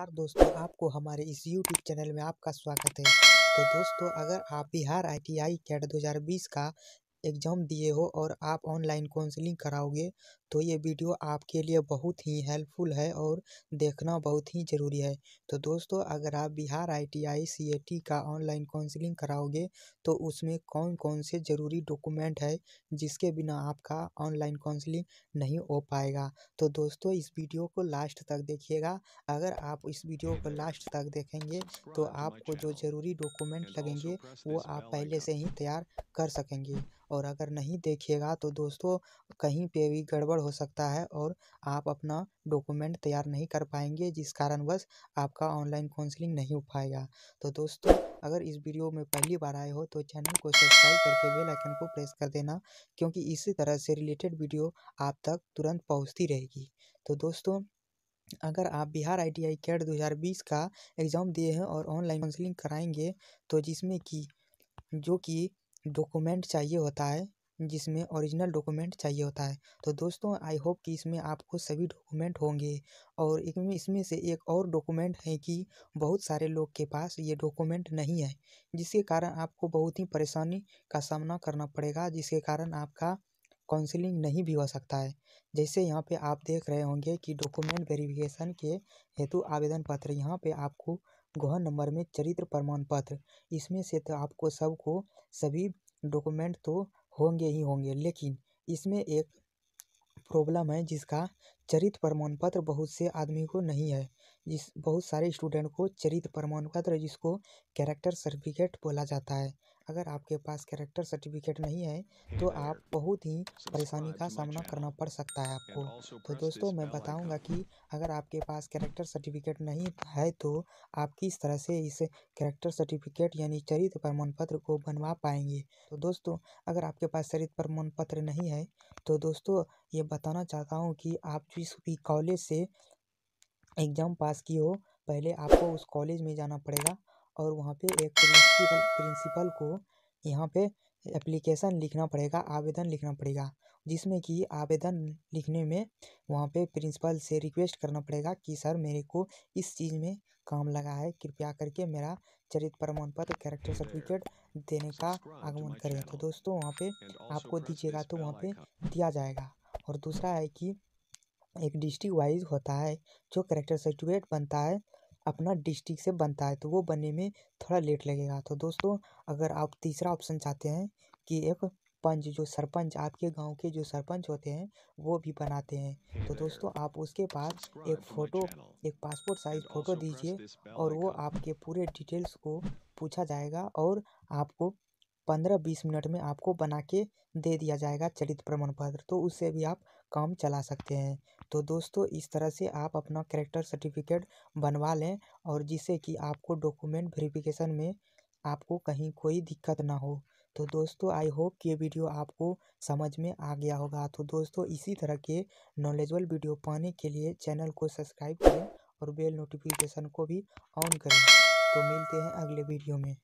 नमस्कार दोस्तों आपको हमारे इस YouTube चैनल में आपका स्वागत है तो दोस्तों अगर आप Bihar I T I CAT दो का एग्ज़ाम दिए हो और आप ऑनलाइन काउंसलिंग कराओगे तो ये वीडियो आपके लिए बहुत ही हेल्पफुल है और देखना बहुत ही ज़रूरी है तो दोस्तों अगर आप बिहार आईटीआई सीएटी का ऑनलाइन काउंसलिंग कराओगे तो उसमें कौन कौन से ज़रूरी डॉक्यूमेंट है जिसके बिना आपका ऑनलाइन काउंसलिंग नहीं हो पाएगा तो दोस्तों इस वीडियो को लास्ट तक देखिएगा अगर आप इस वीडियो को लास्ट तक देखेंगे तो आपको जो ज़रूरी डॉक्यूमेंट लगेंगे वो आप पहले से ही तैयार कर सकेंगे और अगर नहीं देखिएगा तो दोस्तों कहीं पे भी गड़बड़ हो सकता है और आप अपना डॉक्यूमेंट तैयार नहीं कर पाएंगे जिस कारणवश आपका ऑनलाइन काउंसलिंग नहीं हो पाएगा तो दोस्तों अगर इस वीडियो में पहली बार आए हो तो चैनल को सब्सक्राइब करके बेल आइकन को प्रेस कर देना क्योंकि इसी तरह से रिलेटेड वीडियो आप तक तुरंत पहुँचती रहेगी तो दोस्तों अगर आप बिहार आईटीआई कैट बीस का एग्ज़ाम दिए हैं और ऑनलाइन काउंसलिंग कराएंगे तो जिसमें कि जो कि डॉक्यूमेंट चाहिए होता है जिसमें ओरिजिनल डॉक्यूमेंट चाहिए होता है तो दोस्तों आई होप कि इसमें आपको सभी डॉक्यूमेंट होंगे और इसमें से एक और डॉक्यूमेंट है कि बहुत सारे लोग के पास ये डॉक्यूमेंट नहीं है जिसके कारण आपको बहुत ही परेशानी का सामना करना पड़ेगा जिसके कारण आपका काउंसलिंग नहीं भी हो सकता है जैसे यहाँ पे आप देख रहे होंगे कि डॉक्यूमेंट वेरिफिकेशन के हेतु आवेदन पत्र यहाँ पे आपको गोहन नंबर में चरित्र प्रमाण पत्र इसमें से तो आपको सबको सभी डॉक्यूमेंट तो होंगे ही होंगे लेकिन इसमें एक प्रॉब्लम है जिसका चरित्र प्रमाण पत्र बहुत से आदमी को नहीं है जिस बहुत सारे स्टूडेंट को चरित्र प्रमाण पत्र जिसको कैरेक्टर सर्टिफिकेट बोला जाता है अगर आपके पास कैरेक्टर सर्टिफिकेट नहीं है तो आप बहुत ही परेशानी का सामना करना पड़ सकता है आपको तो दोस्तों मैं बताऊंगा कि अगर आपके पास कैरेक्टर सर्टिफिकेट नहीं है तो आप किस तरह से इस कैरेक्टर सर्टिफिकेट यानी चरित्र प्रमाण पत्र को बनवा पाएंगे तो दोस्तों अगर आपके पास चरित्र प्रमाण पत्र नहीं है तो दोस्तों ये बताना चाहता हूँ कि आप जिस भी कॉलेज से एग्ज़ाम पास की हो पहले आपको उस कॉलेज में जाना पड़ेगा और वहाँ पे एक प्रिंसिपल प्रिंसिपल को यहाँ पे एप्लीकेशन लिखना पड़ेगा आवेदन लिखना पड़ेगा जिसमें कि आवेदन लिखने में वहाँ पे प्रिंसिपल से रिक्वेस्ट करना पड़ेगा कि सर मेरे को इस चीज़ में काम लगा है कृपया करके मेरा चरित्र प्रमाण पत्र कैरेक्टर सर्टिफिकेट देने का आगमन करें तो दोस्तों वहाँ पे आपको दीजिएगा तो वहाँ पे दिया जाएगा और दूसरा है कि एक डिस्ट्रिक्ट वाइज होता है जो करेक्टर सर्टिफिकेट बनता है अपना डिस्ट्रिक्ट से बनता है तो वो बनने में थोड़ा लेट लगेगा तो दोस्तों अगर आप तीसरा ऑप्शन चाहते हैं कि एक पंच जो सरपंच आपके गांव के जो सरपंच होते हैं वो भी बनाते हैं तो दोस्तों आप उसके पास एक फ़ोटो एक पासपोर्ट साइज फ़ोटो दीजिए और वो आपके पूरे डिटेल्स को पूछा जाएगा और आपको पंद्रह बीस मिनट में आपको बना के दे दिया जाएगा चरित्र प्रमाण पत्र तो उससे भी आप काम चला सकते हैं तो दोस्तों इस तरह से आप अपना करेक्टर सर्टिफिकेट बनवा लें और जिससे कि आपको डॉक्यूमेंट वेरिफिकेशन में आपको कहीं कोई दिक्कत ना हो तो दोस्तों आई होप कि ये वीडियो आपको समझ में आ गया होगा तो दोस्तों इसी तरह के नॉलेजबल वीडियो पाने के लिए चैनल को सब्सक्राइब करें और बेल नोटिफिकेशन को भी ऑन करें तो मिलते हैं अगले वीडियो में